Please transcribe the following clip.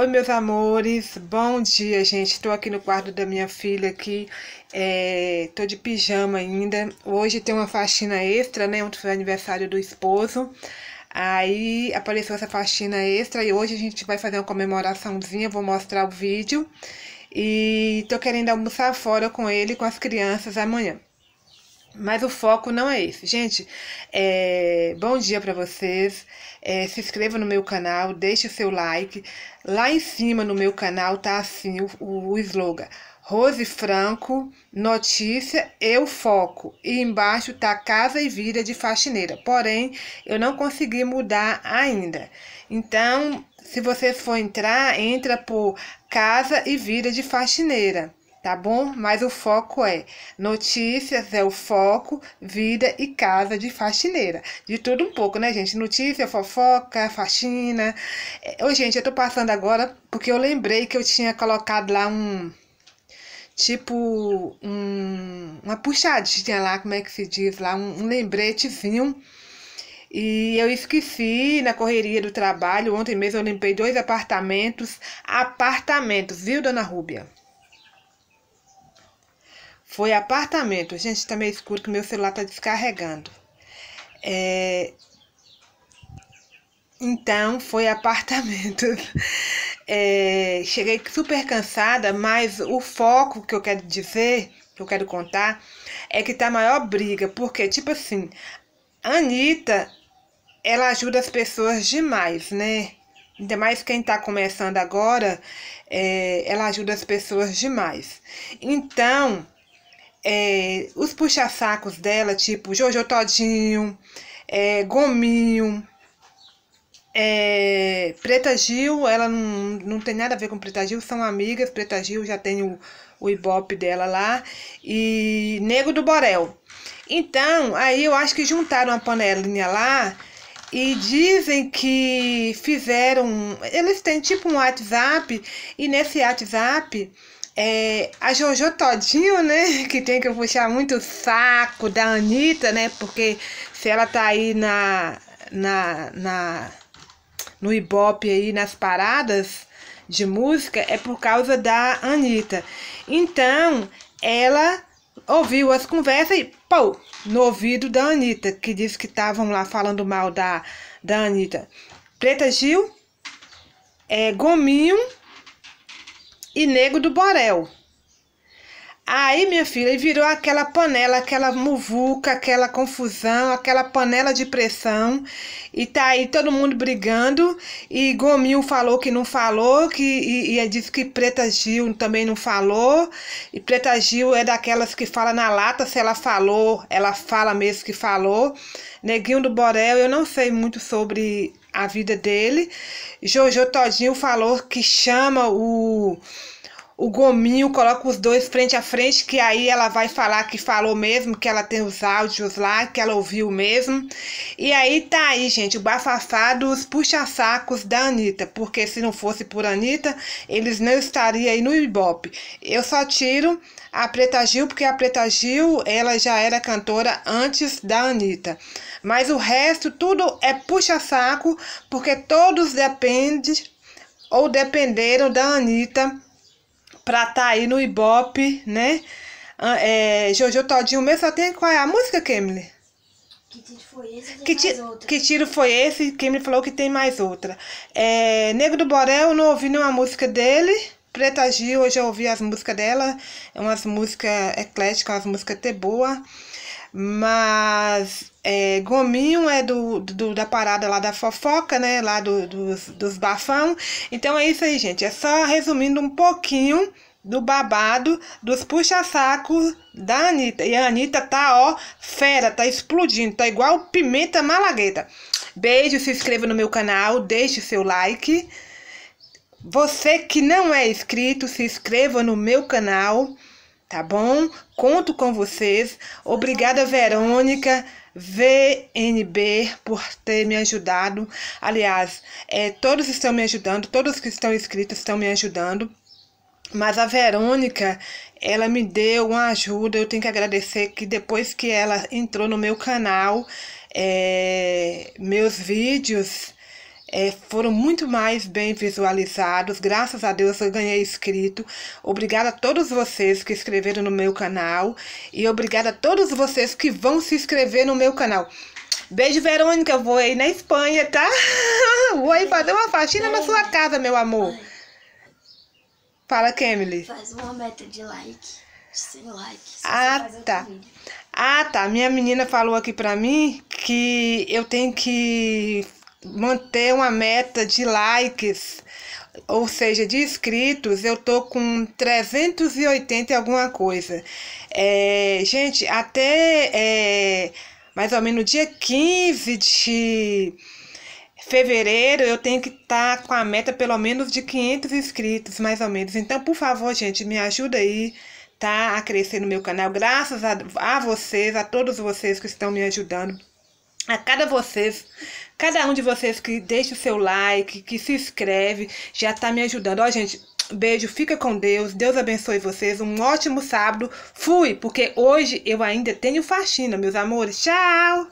Oi, meus amores, bom dia, gente. Estou aqui no quarto da minha filha aqui, é, tô de pijama ainda. Hoje tem uma faxina extra, né, ontem foi aniversário do esposo. Aí apareceu essa faxina extra e hoje a gente vai fazer uma comemoraçãozinha, vou mostrar o vídeo. E tô querendo almoçar fora com ele, com as crianças amanhã. Mas o foco não é esse. Gente, é... bom dia para vocês. É... se inscreva no meu canal, deixe o seu like. Lá em cima no meu canal tá assim o, o slogan. Rose Franco, notícia, eu foco. E embaixo tá Casa e Vida de Faxineira. Porém, eu não consegui mudar ainda. Então, se você for entrar, entra por Casa e Vida de Faxineira tá bom? Mas o foco é notícias, é o foco, vida e casa de faxineira. De tudo um pouco, né, gente? Notícia, fofoca, faxina. É, ô, gente, eu tô passando agora porque eu lembrei que eu tinha colocado lá um. Tipo, um, uma puxadinha lá, como é que se diz lá? Um, um lembretezinho. E eu esqueci na correria do trabalho. Ontem mesmo eu limpei dois apartamentos. Apartamentos, viu, dona Rúbia? Foi apartamento. Gente, tá meio escuro que meu celular tá descarregando. É... Então, foi apartamento. É... Cheguei super cansada, mas o foco que eu quero dizer, que eu quero contar, é que tá a maior briga. Porque, tipo assim, a Anitta, ela ajuda as pessoas demais, né? Ainda mais quem tá começando agora, é, ela ajuda as pessoas demais. Então, é, os puxa-sacos dela, tipo Jojo Todinho, é, Gominho, é, Preta Gil, ela não, não tem nada a ver com Preta Gil, são amigas, Preta Gil já tem o, o ibope dela lá, e Nego do Borel. Então, aí eu acho que juntaram a panelinha lá e dizem que fizeram. Eles têm tipo um WhatsApp, e nesse WhatsApp é, a Jojo Todinho, né? Que tem que puxar muito o saco da Anitta, né? Porque se ela tá aí na, na, na, no Ibope aí, nas paradas de música, é por causa da Anitta. Então, ela ouviu as conversas e, pô, no ouvido da Anitta, que disse que estavam lá falando mal da, da Anitta. Preta Gil, é, Gominho e Nego do Borel. Aí, minha filha, virou aquela panela, aquela muvuca, aquela confusão, aquela panela de pressão. E tá aí todo mundo brigando. E Gominho falou que não falou, que, e, e é disse que Preta Gil também não falou. E Preta Gil é daquelas que fala na lata, se ela falou, ela fala mesmo que falou. Neguinho do Borel, eu não sei muito sobre a vida dele. Jojo Todinho falou que chama o o gominho, coloca os dois frente a frente, que aí ela vai falar que falou mesmo, que ela tem os áudios lá, que ela ouviu mesmo. E aí tá aí, gente, o bafafá dos puxa-sacos da Anitta, porque se não fosse por Anitta, eles não estariam aí no Ibope. Eu só tiro a Preta Gil, porque a Preta Gil, ela já era cantora antes da Anitta. Mas o resto, tudo é puxa-saco, porque todos dependem ou dependeram da Anitta pra tá aí no Ibope, né? Ah, é, Jojo Todinho mesmo só tem qual é a música, Kemler? Que tiro foi esse? Que, ti, que tiro foi esse? me falou que tem mais outra. É, Negro do Borel, não ouvi nenhuma música dele. Preta Gil, hoje eu ouvi as músicas dela. É umas músicas ecléticas, umas músicas até boa. Mas é, Gominho é do, do, da parada lá da fofoca, né? Lá do, dos, dos bafão. Então é isso aí, gente. É só resumindo um pouquinho do babado, dos puxa-saco da Anitta. E a Anitta tá, ó, fera, tá explodindo, tá igual pimenta malagueta. Beijo, se inscreva no meu canal, deixe seu like. Você que não é inscrito, se inscreva no meu canal, tá bom? Conto com vocês. Obrigada, Verônica. VNB por ter me ajudado. Aliás, é, todos estão me ajudando, todos que estão inscritos estão me ajudando. Mas a Verônica, ela me deu uma ajuda, eu tenho que agradecer que depois que ela entrou no meu canal, é, meus vídeos é, foram muito mais bem visualizados. Graças a Deus eu ganhei inscrito. Obrigada a todos vocês que inscreveram no meu canal. E obrigada a todos vocês que vão se inscrever no meu canal. Beijo, Verônica. Eu vou aí na Espanha, tá? Vou aí fazer uma faxina na sua casa, meu amor. Fala, Kemily. Faz uma meta de like, de 100 likes. Ah, tá. Ah, tá. Minha menina falou aqui pra mim que eu tenho que manter uma meta de likes, ou seja, de inscritos, eu tô com 380 e alguma coisa. É, gente, até é, mais ou menos dia 15 de fevereiro eu tenho que estar tá com a meta pelo menos de 500 inscritos, mais ou menos. Então, por favor, gente, me ajuda aí, tá? A crescer no meu canal. Graças a, a vocês, a todos vocês que estão me ajudando. A cada vocês, cada um de vocês que deixa o seu like, que se inscreve, já tá me ajudando. Ó, gente, Beijo, fica com Deus. Deus abençoe vocês. Um ótimo sábado. Fui, porque hoje eu ainda tenho faxina, meus amores. Tchau!